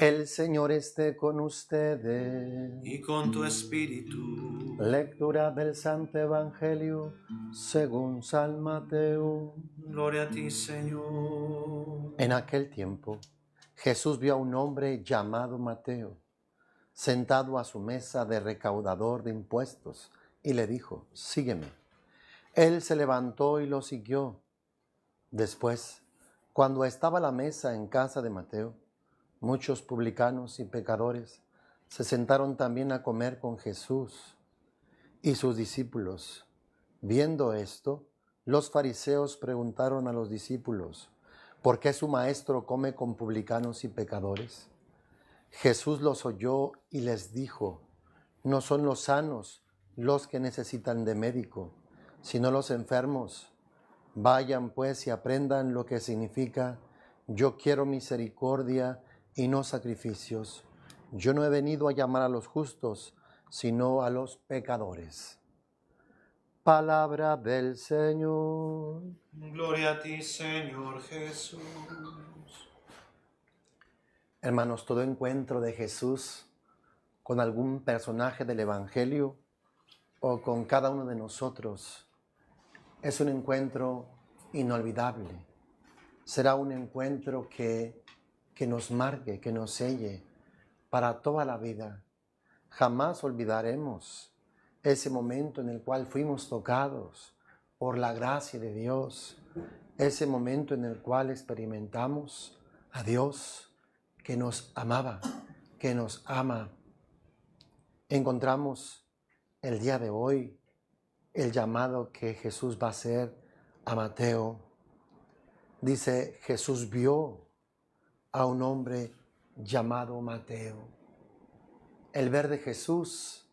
El Señor esté con ustedes. Y con tu espíritu. Lectura del Santo Evangelio según San Mateo. Gloria a ti, Señor. En aquel tiempo, Jesús vio a un hombre llamado Mateo, sentado a su mesa de recaudador de impuestos, y le dijo, sígueme. Él se levantó y lo siguió. Después, cuando estaba la mesa en casa de Mateo, Muchos publicanos y pecadores se sentaron también a comer con Jesús y sus discípulos. Viendo esto, los fariseos preguntaron a los discípulos, ¿por qué su maestro come con publicanos y pecadores? Jesús los oyó y les dijo, no son los sanos los que necesitan de médico, sino los enfermos. Vayan pues y aprendan lo que significa yo quiero misericordia y no sacrificios. Yo no he venido a llamar a los justos, sino a los pecadores. Palabra del Señor. Gloria a ti, Señor Jesús. Hermanos, todo encuentro de Jesús con algún personaje del Evangelio o con cada uno de nosotros es un encuentro inolvidable. Será un encuentro que que nos marque, que nos selle para toda la vida. Jamás olvidaremos ese momento en el cual fuimos tocados por la gracia de Dios, ese momento en el cual experimentamos a Dios que nos amaba, que nos ama. Encontramos el día de hoy el llamado que Jesús va a hacer a Mateo. Dice, Jesús vio a un hombre llamado Mateo. El ver de Jesús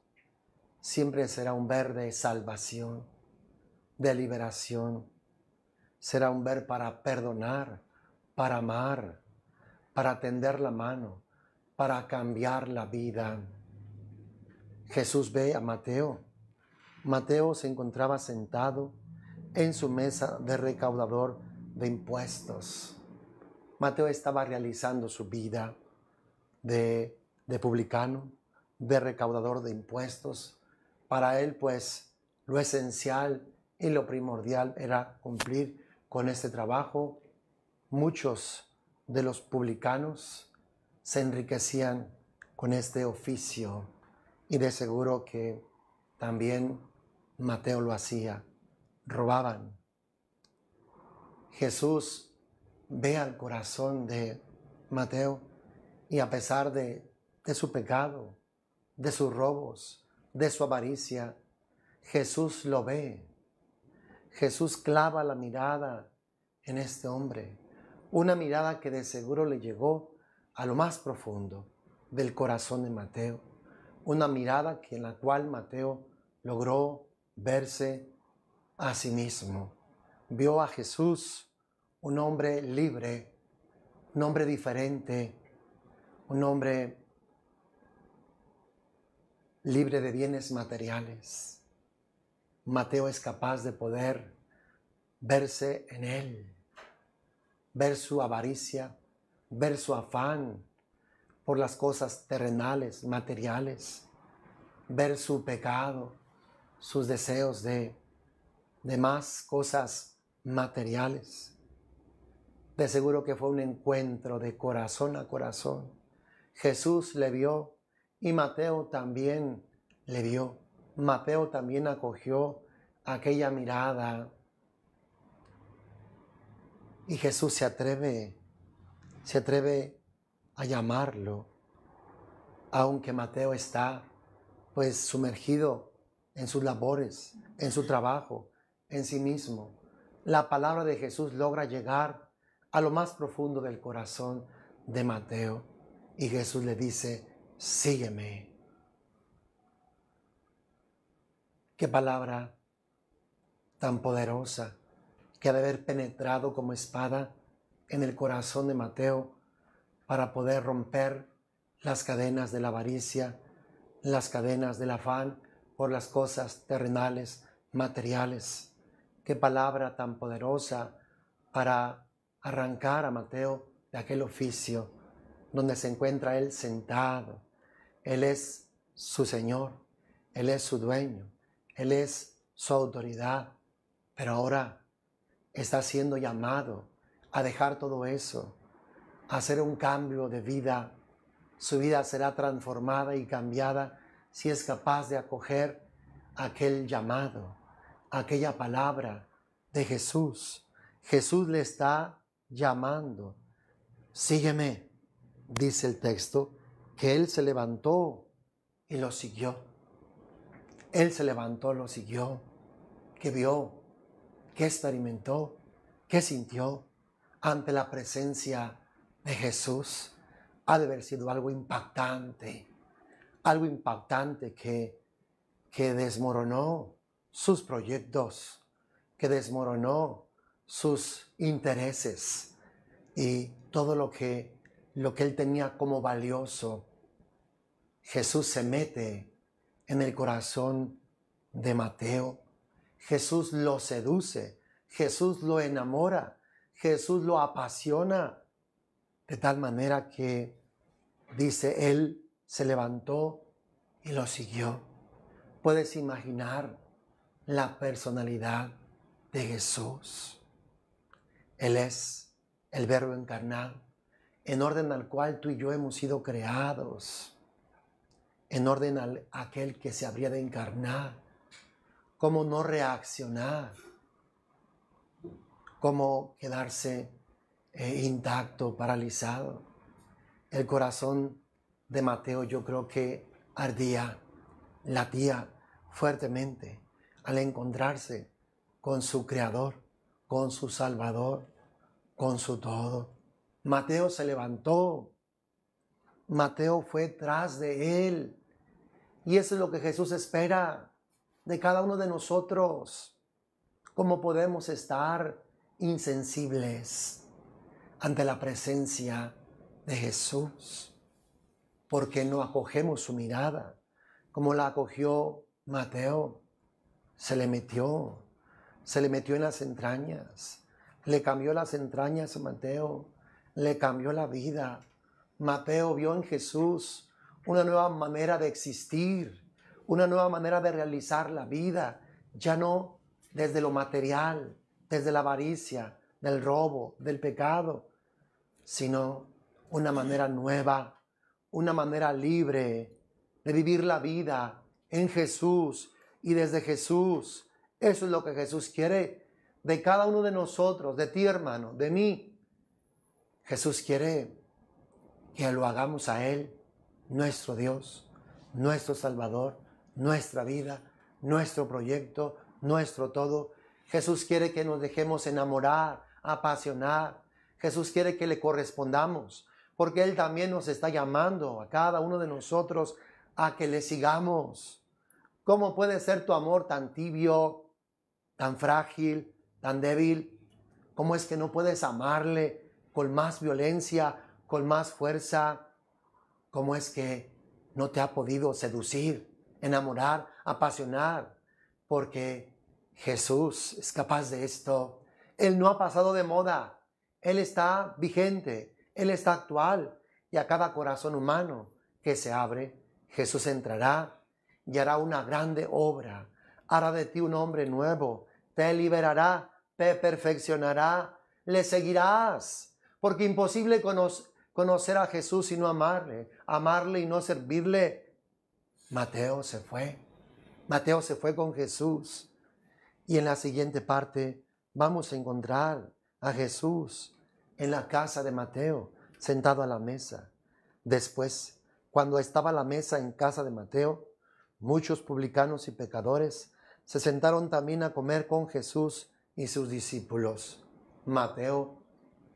siempre será un ver de salvación, de liberación. Será un ver para perdonar, para amar, para tender la mano, para cambiar la vida. Jesús ve a Mateo. Mateo se encontraba sentado en su mesa de recaudador de impuestos. Mateo estaba realizando su vida de, publicano, de recaudador de impuestos. Para él, pues, lo esencial y lo primordial era cumplir con este trabajo. Muchos de los publicanos se enriquecían con este oficio y de seguro que también Mateo lo hacía. Robaban. Jesús ve al corazón de Mateo y a pesar de, de su pecado, de sus robos, de su avaricia, Jesús lo ve. Jesús clava la mirada en este hombre, una mirada que de seguro le llegó a lo más profundo del corazón de Mateo, una mirada que en la cual Mateo logró verse a sí mismo, vio a Jesús un hombre libre, un hombre diferente, un hombre libre de bienes materiales. Mateo es capaz de poder verse en él, ver su avaricia, ver su afán por las cosas terrenales, materiales, ver su pecado, sus deseos de, de más cosas materiales. De seguro que fue un encuentro de corazón a corazón. Jesús le vio y Mateo también le vio. Mateo también acogió aquella mirada. Y Jesús se atreve, se atreve a llamarlo, aunque Mateo está pues sumergido en sus labores, en su trabajo, en sí mismo. La palabra de Jesús logra llegar a lo más profundo del corazón de Mateo. Y Jesús le dice, sígueme. Qué palabra tan poderosa que ha de haber penetrado como espada en el corazón de Mateo para poder romper las cadenas de la avaricia, las cadenas del afán por las cosas terrenales, materiales. Qué palabra tan poderosa para arrancar a Mateo de aquel oficio donde se encuentra él sentado. Él es su Señor, Él es su dueño, Él es su autoridad, pero ahora está siendo llamado a dejar todo eso, a hacer un cambio de vida. Su vida será transformada y cambiada si es capaz de acoger aquel llamado, aquella palabra de Jesús. Jesús le está llamando. Sígueme, dice el texto, que él se levantó y lo siguió. Él se levantó, lo siguió, que vio, que experimentó, que sintió ante la presencia de Jesús. Ha de haber sido algo impactante, algo impactante que, que desmoronó sus proyectos, que desmoronó sus intereses y todo lo que, lo que él tenía como valioso. Jesús se mete en el corazón de Mateo. Jesús lo seduce, Jesús lo enamora, Jesús lo apasiona, de tal manera que, dice, él se levantó y lo siguió. Puedes imaginar la personalidad de Jesús. Él es el verbo encarnado, en orden al cual tú y yo hemos sido creados, en orden al aquel que se habría de encarnar. ¿Cómo no reaccionar? ¿Cómo quedarse eh, intacto, paralizado? El corazón de Mateo yo creo que ardía, latía fuertemente al encontrarse con su creador con su Salvador, con su todo. Mateo se levantó, Mateo fue tras de él. Y eso es lo que Jesús espera de cada uno de nosotros. ¿Cómo podemos estar insensibles ante la presencia de Jesús? Porque no acogemos su mirada como la acogió Mateo. Se le metió, se le metió en las entrañas, le cambió las entrañas a Mateo, le cambió la vida. Mateo vio en Jesús una nueva manera de existir, una nueva manera de realizar la vida, ya no desde lo material, desde la avaricia, del robo, del pecado, sino una manera nueva, una manera libre de vivir la vida en Jesús y desde Jesús eso es lo que Jesús quiere de cada uno de nosotros, de ti hermano, de mí. Jesús quiere que lo hagamos a Él, nuestro Dios, nuestro Salvador, nuestra vida, nuestro proyecto, nuestro todo. Jesús quiere que nos dejemos enamorar, apasionar. Jesús quiere que le correspondamos, porque Él también nos está llamando a cada uno de nosotros a que le sigamos. ¿Cómo puede ser tu amor tan tibio, tan frágil, tan débil? ¿Cómo es que no puedes amarle con más violencia, con más fuerza? ¿Cómo es que no te ha podido seducir, enamorar, apasionar? Porque Jesús es capaz de esto. Él no ha pasado de moda. Él está vigente. Él está actual. Y a cada corazón humano que se abre, Jesús entrará y hará una grande obra. Hará de ti un hombre nuevo, te liberará, te perfeccionará, le seguirás, porque imposible conocer a Jesús y no amarle, amarle y no servirle. Mateo se fue, Mateo se fue con Jesús. Y en la siguiente parte vamos a encontrar a Jesús en la casa de Mateo, sentado a la mesa. Después, cuando estaba la mesa en casa de Mateo, muchos publicanos y pecadores se sentaron también a comer con Jesús y sus discípulos. Mateo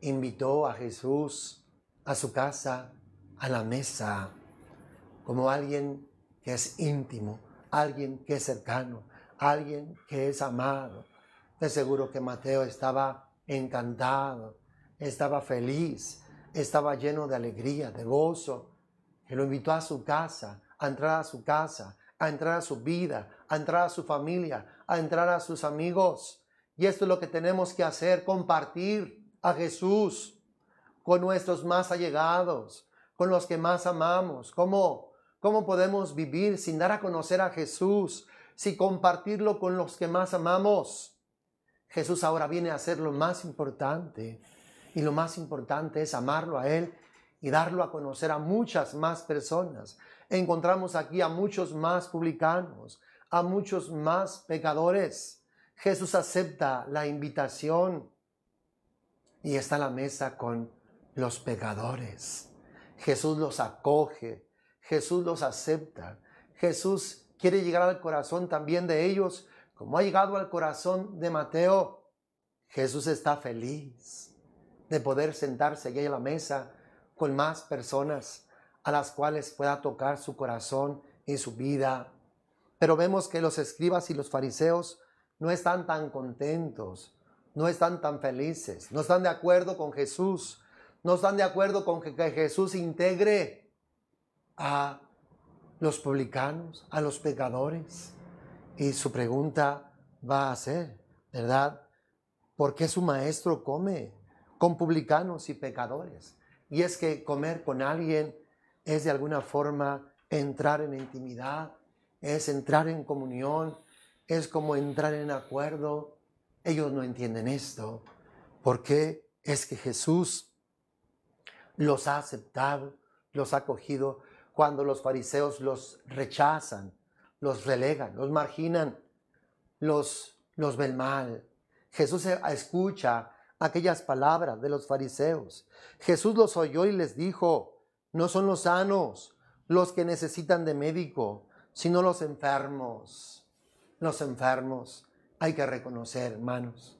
invitó a Jesús a su casa, a la mesa, como alguien que es íntimo, alguien que es cercano, alguien que es amado. De seguro que Mateo estaba encantado, estaba feliz, estaba lleno de alegría, de gozo, que lo invitó a su casa, a entrar a su casa, a entrar a su vida, a entrar a su familia, a entrar a sus amigos. Y esto es lo que tenemos que hacer, compartir a Jesús con nuestros más allegados, con los que más amamos. ¿Cómo, cómo podemos vivir sin dar a conocer a Jesús, sin compartirlo con los que más amamos? Jesús ahora viene a ser lo más importante y lo más importante es amarlo a Él y darlo a conocer a muchas más personas. Encontramos aquí a muchos más publicanos, a muchos más pecadores. Jesús acepta la invitación y está a la mesa con los pecadores. Jesús los acoge, Jesús los acepta, Jesús quiere llegar al corazón también de ellos, como ha llegado al corazón de Mateo. Jesús está feliz de poder sentarse allí a la mesa con más personas a las cuales pueda tocar su corazón y su vida pero vemos que los escribas y los fariseos no están tan contentos, no están tan felices, no están de acuerdo con Jesús, no están de acuerdo con que, Jesús integre a los publicanos, a los pecadores. Y su pregunta va a ser, ¿verdad? ¿Por qué su maestro come con publicanos y pecadores? Y es que comer con alguien es de alguna forma entrar en intimidad, es entrar en comunión, es como entrar en acuerdo. Ellos no entienden esto, porque es que Jesús los ha aceptado, los ha acogido cuando los fariseos los rechazan, los relegan, los marginan, los, los ven mal. Jesús escucha aquellas palabras de los fariseos. Jesús los oyó y les dijo, no son los sanos los que necesitan de médico, sino los enfermos. Los enfermos. Hay que reconocer, hermanos.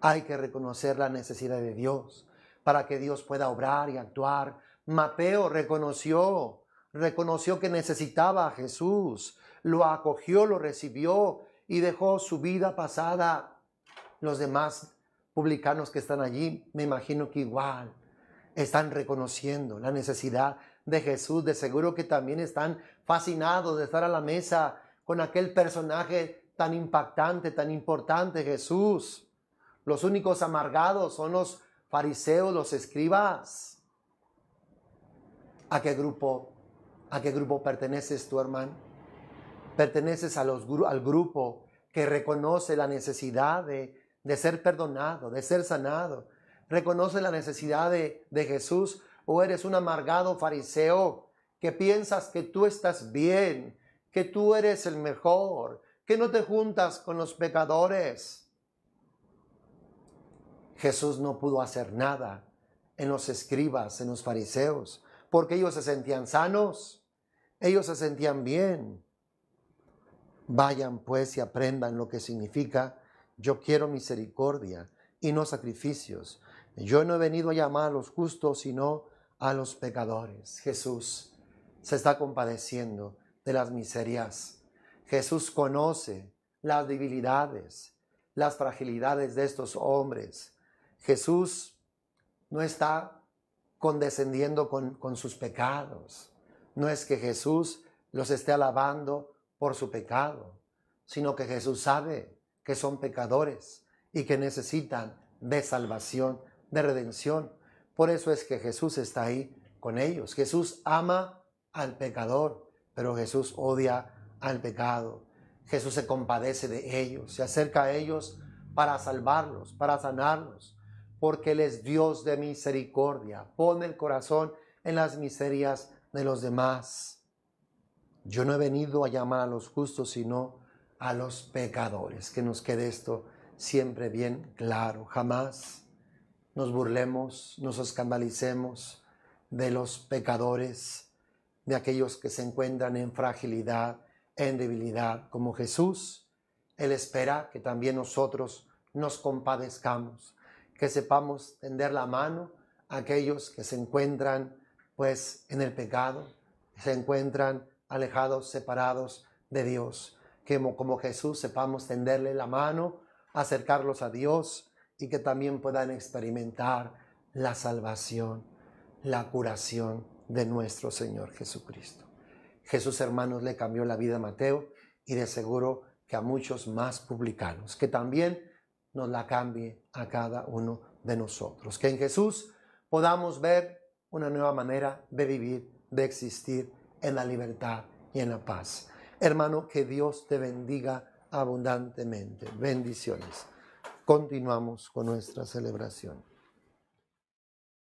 Hay que reconocer la necesidad de Dios para que Dios pueda obrar y actuar. Mateo reconoció, reconoció que necesitaba a Jesús, lo acogió, lo recibió y dejó su vida pasada. Los demás publicanos que están allí, me imagino que igual, están reconociendo la necesidad de Jesús. De seguro que también están fascinados de estar a la mesa con aquel personaje tan impactante, tan importante, Jesús. Los únicos amargados son los fariseos, los escribas. ¿A qué grupo? ¿A qué grupo perteneces tu hermano? Perteneces a los, al grupo que reconoce la necesidad de, de ser perdonado, de ser sanado. Reconoce la necesidad de, de Jesús, o eres un amargado fariseo que piensas que tú estás bien, que tú eres el mejor, que no te juntas con los pecadores. Jesús no pudo hacer nada en los escribas, en los fariseos, porque ellos se sentían sanos, ellos se sentían bien. Vayan pues y aprendan lo que significa yo quiero misericordia y no sacrificios. Yo no he venido a llamar a los justos, sino a los pecadores. Jesús se está compadeciendo de las miserias. Jesús conoce las debilidades, las fragilidades de estos hombres. Jesús no está condescendiendo con, sus pecados. No es que Jesús los esté alabando por su pecado, sino que Jesús sabe que son pecadores y que necesitan de salvación, de redención, por eso es que Jesús está ahí con ellos. Jesús ama al pecador, pero Jesús odia al pecado. Jesús se compadece de ellos, se acerca a ellos para salvarlos, para sanarlos, porque Él es Dios de misericordia. Pone el corazón en las miserias de los demás. Yo no he venido a llamar a los justos, sino a los pecadores. Que nos quede esto siempre bien claro, jamás nos burlemos, nos escandalicemos de los pecadores, de aquellos que se encuentran en fragilidad, en debilidad, como Jesús. Él espera que también nosotros nos compadezcamos, que sepamos tender la mano a aquellos que se encuentran pues en el pecado, se encuentran alejados, separados de Dios, que como Jesús sepamos tenderle la mano, acercarlos a Dios, y que también puedan experimentar la salvación, la curación de nuestro Señor Jesucristo. Jesús, hermanos, le cambió la vida a Mateo y de seguro que a muchos más publicanos, que también nos la cambie a cada uno de nosotros. Que en Jesús podamos ver una nueva manera de vivir, de existir en la libertad y en la paz. Hermano, que Dios te bendiga abundantemente. Bendiciones continuamos con nuestra celebración.